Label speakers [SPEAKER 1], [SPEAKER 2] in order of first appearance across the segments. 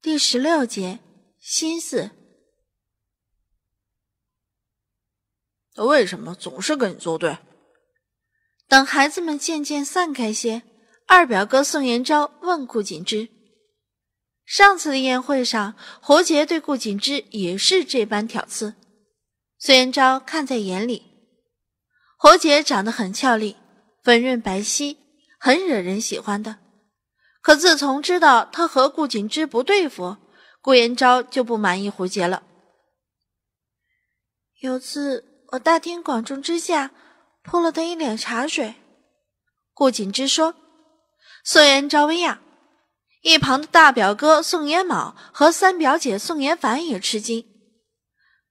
[SPEAKER 1] 第十六节心思，为什么总是跟你作对？等孩子们渐渐散开些，二表哥宋延昭问顾锦之：“上次的宴会上，侯杰对顾锦之也是这般挑刺。”宋延昭看在眼里，侯杰长得很俏丽，粉润白皙，很惹人喜欢的。可自从知道他和顾景之不对付，顾延昭就不满意胡杰了。有次我大庭广众之下泼了他一脸茶水，顾景之说：“宋延昭威亚。”一旁的大表哥宋延卯和三表姐宋延凡也吃惊。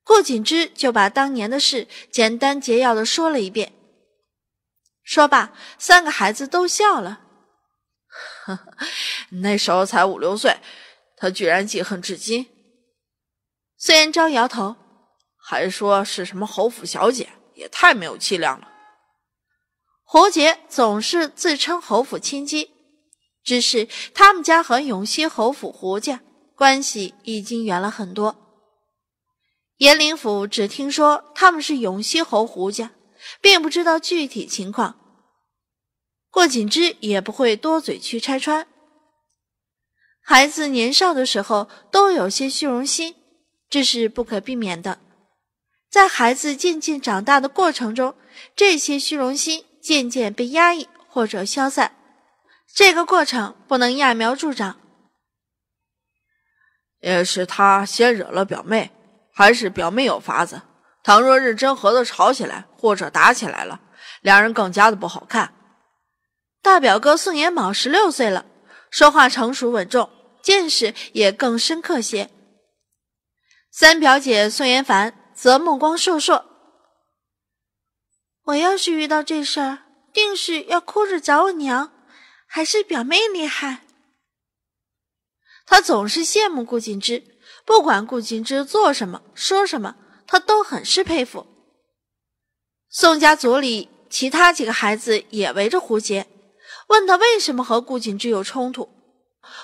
[SPEAKER 1] 顾景之就把当年的事简单结要的说了一遍。说罢，三个孩子都笑了。那时候才五六岁，他居然记恨至今。孙延昭摇头，还说是什么侯府小姐，也太没有气量了。胡杰总是自称侯府亲姬，只是他们家和永熙侯府胡家关系已经远了很多。严林府只听说他们是永熙侯胡家，并不知道具体情况。霍锦之也不会多嘴去拆穿。孩子年少的时候都有些虚荣心，这是不可避免的。在孩子渐渐长大的过程中，这些虚荣心渐渐被压抑或者消散。这个过程不能揠苗助长。也是他先惹了表妹，还是表妹有法子。倘若日真和他吵起来或者打起来了，两人更加的不好看。大表哥宋延宝十六岁了，说话成熟稳重，见识也更深刻些。三表姐宋延凡则目光烁烁。我要是遇到这事儿，定是要哭着找我娘。还是表妹厉害。他总是羡慕顾景之，不管顾景之做什么、说什么，他都很是佩服。宋家族里其他几个孩子也围着胡杰。问他为什么和顾景之有冲突，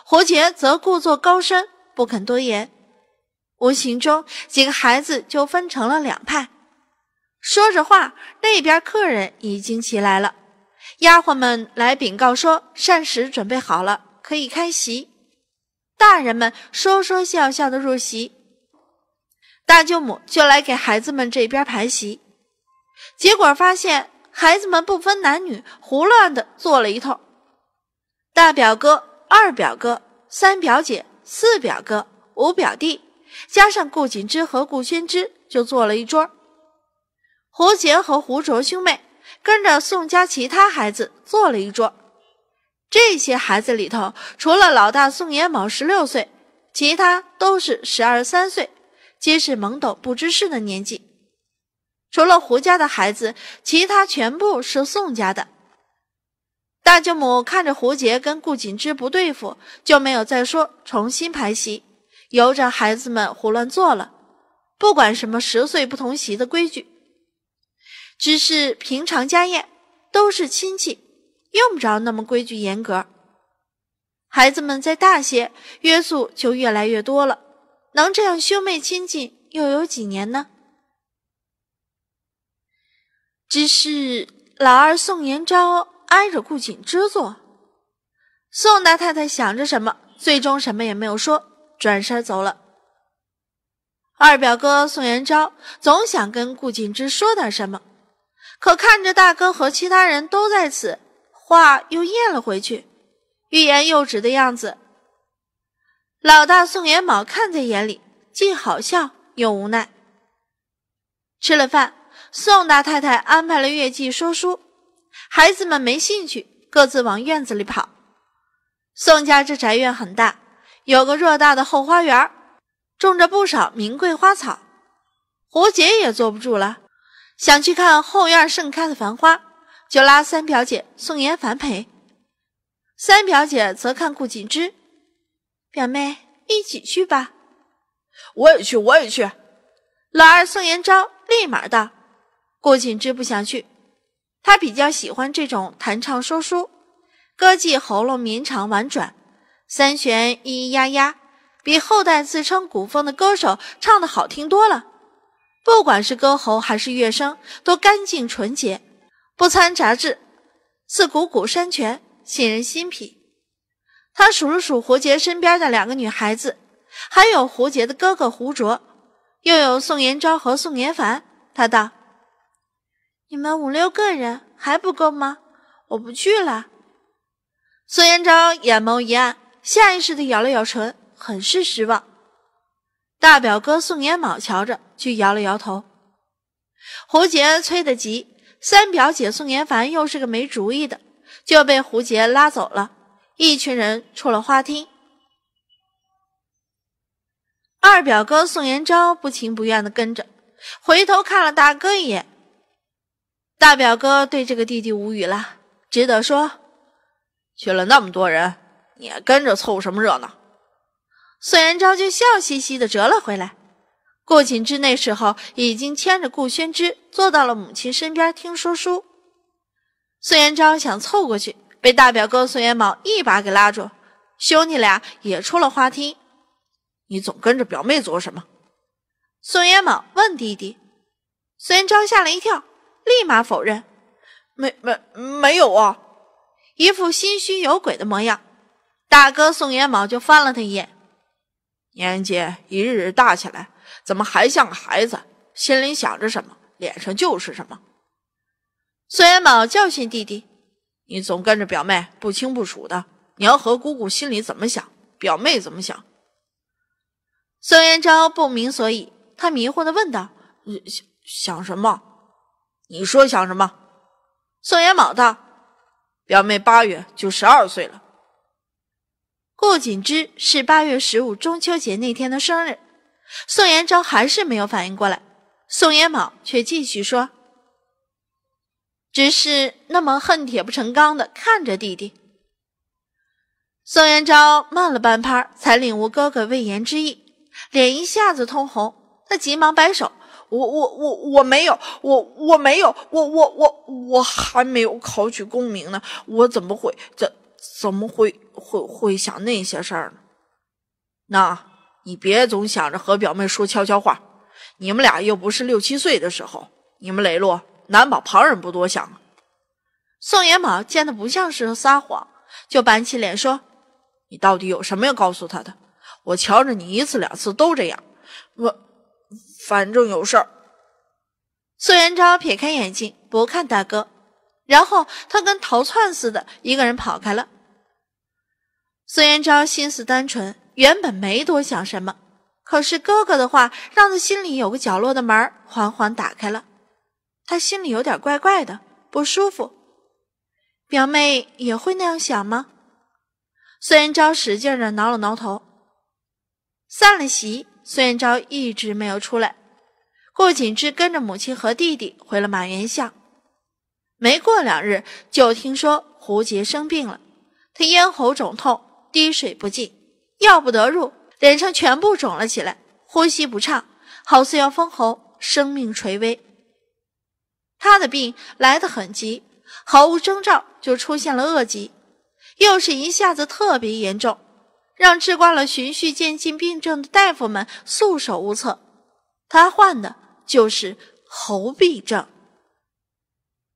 [SPEAKER 1] 胡杰则故作高深，不肯多言。无形中，几个孩子就分成了两派。说着话，那边客人已经起来了，丫鬟们来禀告说，膳食准备好了，可以开席。大人们说说笑笑的入席，大舅母就来给孩子们这边排席，结果发现。孩子们不分男女，胡乱的坐了一通。大表哥、二表哥、三表姐、四表哥、五表弟，加上顾景之和顾宣之，就坐了一桌。胡杰和胡卓兄妹跟着宋家其他孩子坐了一桌。这些孩子里头，除了老大宋延宝十六岁，其他都是十二三岁，皆是懵懂不知事的年纪。除了胡家的孩子，其他全部是宋家的。大舅母看着胡杰跟顾景之不对付，就没有再说重新排席，由着孩子们胡乱做了。不管什么十岁不同席的规矩，只是平常家宴都是亲戚，用不着那么规矩严格。孩子们再大些，约束就越来越多了。能这样兄妹亲近又有几年呢？只是老二宋延昭挨着顾景之坐，宋大太太想着什么，最终什么也没有说，转身走了。二表哥宋延昭总想跟顾景之说点什么，可看着大哥和其他人都在此，话又咽了回去，欲言又止的样子。老大宋延宝看在眼里，既好笑又无奈。吃了饭。宋大太太安排了乐季说书，孩子们没兴趣，各自往院子里跑。宋家这宅院很大，有个偌大的后花园，种着不少名贵花草。胡杰也坐不住了，想去看后院盛开的繁花，就拉三表姐宋延凡陪。三表姐则看顾锦之，表妹一起去吧。我也去，我也去。老二宋延昭立马道。顾景之不想去，他比较喜欢这种弹唱说书，歌技喉咙绵长婉转，三弦咿咿呀呀，比后代自称古风的歌手唱的好听多了。不管是歌喉还是乐声，都干净纯洁，不掺杂质，似古古山泉，沁人心脾。他数了数胡杰身边的两个女孩子，还有胡杰的哥哥胡卓，又有宋延昭和宋延凡，他道。你们五六个人还不够吗？我不去了。宋延昭眼眸一暗，下意识的咬了咬唇，很是失望。大表哥宋延卯瞧着，却摇了摇头。胡杰催得急，三表姐宋延凡又是个没主意的，就被胡杰拉走了。一群人出了花厅，二表哥宋延昭不情不愿的跟着，回头看了大哥一眼。大表哥对这个弟弟无语了，只得说：“去了那么多人，你还跟着凑什么热闹？”孙延昭就笑嘻嘻的折了回来。顾景之那时候已经牵着顾宣之坐到了母亲身边听说书。孙延昭想凑过去，被大表哥孙延宝一把给拉住。兄弟俩也出了花厅。你总跟着表妹做什么？宋延宝问弟弟。孙延昭吓了一跳。立马否认，没没没有啊！一副心虚有鬼的模样。大哥宋延宝就翻了他一眼。年纪一日日大起来，怎么还像个孩子？心里想着什么，脸上就是什么。宋延宝教训弟弟：“你总跟着表妹不清不楚的，你要和姑姑心里怎么想，表妹怎么想？”宋延昭不明所以，他迷惑的问道：“想想什么？”你说想什么？宋延宝道：“表妹八月就十二岁了。”顾锦之是八月十五中秋节那天的生日。宋延昭还是没有反应过来，宋延宝却继续说：“只是那么恨铁不成钢的看着弟弟。”宋延昭慢了半拍，才领悟哥哥魏延之意，脸一下子通红，他急忙摆手。我我我我没有，我我没有，我我我我还没有考取功名呢，我怎么会怎怎么会会会想那些事儿呢？那，你别总想着和表妹说悄悄话，你们俩又不是六七岁的时候，你们磊落，难保旁人不多想。宋延宝见他不像是撒谎，就板起脸说：“你到底有什么要告诉他的？我瞧着你一次两次都这样，我。”反正有事儿。孙元昭撇开眼睛不看大哥，然后他跟逃窜似的一个人跑开了。孙元昭心思单纯，原本没多想什么，可是哥哥的话让他心里有个角落的门缓缓打开了。他心里有点怪怪的，不舒服。表妹也会那样想吗？孙元昭使劲的挠了挠头。散了席。孙延昭一直没有出来，顾景之跟着母亲和弟弟回了马元巷。没过两日，就听说胡杰生病了，他咽喉肿痛，滴水不进，药不得入，脸上全部肿了起来，呼吸不畅，好似要封喉，生命垂危。他的病来得很急，毫无征兆就出现了恶疾，又是一下子特别严重。让治惯了循序渐进病症的大夫们束手无策，他患的就是喉痹症。